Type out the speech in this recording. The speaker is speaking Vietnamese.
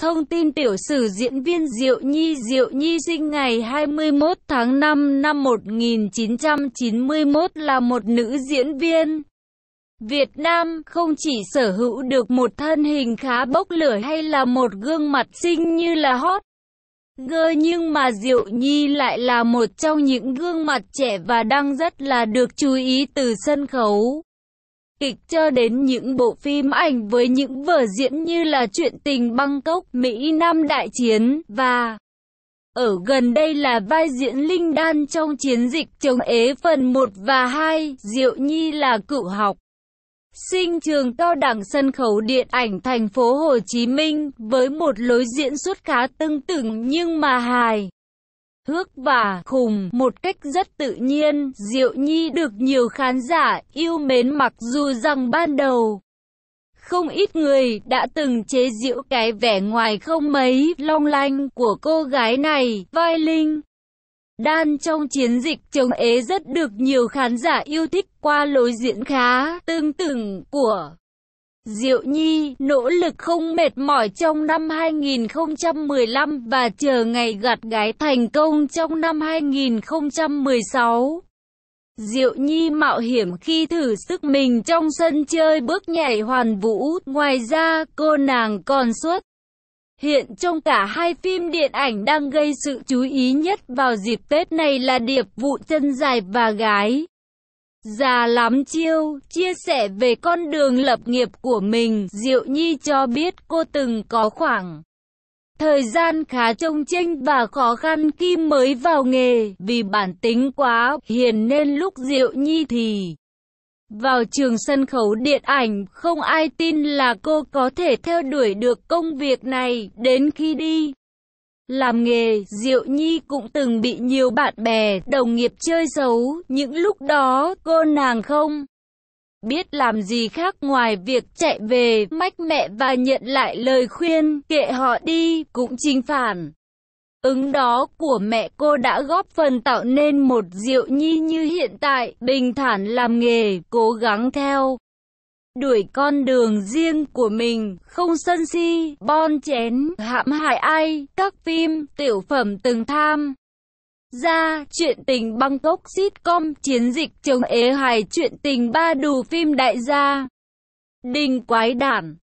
Thông tin tiểu sử diễn viên Diệu Nhi Diệu Nhi sinh ngày 21 tháng 5 năm 1991 là một nữ diễn viên. Việt Nam không chỉ sở hữu được một thân hình khá bốc lửa hay là một gương mặt xinh như là hot girl nhưng mà Diệu Nhi lại là một trong những gương mặt trẻ và đang rất là được chú ý từ sân khấu kịch cho đến những bộ phim ảnh với những vở diễn như là Chuyện tình Bangkok, Mỹ Nam Đại Chiến, và ở gần đây là vai diễn Linh Đan trong chiến dịch chống ế phần 1 và 2, Diệu Nhi là cựu học. Sinh trường cao đẳng sân khấu điện ảnh thành phố Hồ Chí Minh với một lối diễn xuất khá tương tự nhưng mà hài hước và khùng một cách rất tự nhiên. Diệu Nhi được nhiều khán giả yêu mến mặc dù rằng ban đầu không ít người đã từng chế diễu cái vẻ ngoài không mấy long lanh của cô gái này, vai linh. Đan trong chiến dịch chống ế rất được nhiều khán giả yêu thích qua lối diễn khá tương tự của Diệu Nhi nỗ lực không mệt mỏi trong năm 2015 và chờ ngày gặt gái thành công trong năm 2016. Diệu Nhi mạo hiểm khi thử sức mình trong sân chơi bước nhảy hoàn vũ, ngoài ra cô nàng còn xuất hiện trong cả hai phim điện ảnh đang gây sự chú ý nhất vào dịp Tết này là Điệp vụ chân dài và gái già lắm chiêu, chia sẻ về con đường lập nghiệp của mình, Diệu Nhi cho biết cô từng có khoảng thời gian khá trông chênh và khó khăn khi mới vào nghề, vì bản tính quá hiền nên lúc Diệu Nhi thì vào trường sân khấu điện ảnh, không ai tin là cô có thể theo đuổi được công việc này, đến khi đi làm nghề, Diệu Nhi cũng từng bị nhiều bạn bè, đồng nghiệp chơi xấu, những lúc đó cô nàng không biết làm gì khác ngoài việc chạy về, mách mẹ và nhận lại lời khuyên, kệ họ đi, cũng chính phản. Ứng đó của mẹ cô đã góp phần tạo nên một Diệu Nhi như hiện tại, bình thản làm nghề, cố gắng theo đuổi con đường riêng của mình, không sân si, bon chén, hãm hại ai, các phim, tiểu phẩm từng tham. Ra, chuyện tình Bangkok sitcom, chiến dịch chồng ế hài, chuyện tình ba đủ phim đại gia. Đình quái đản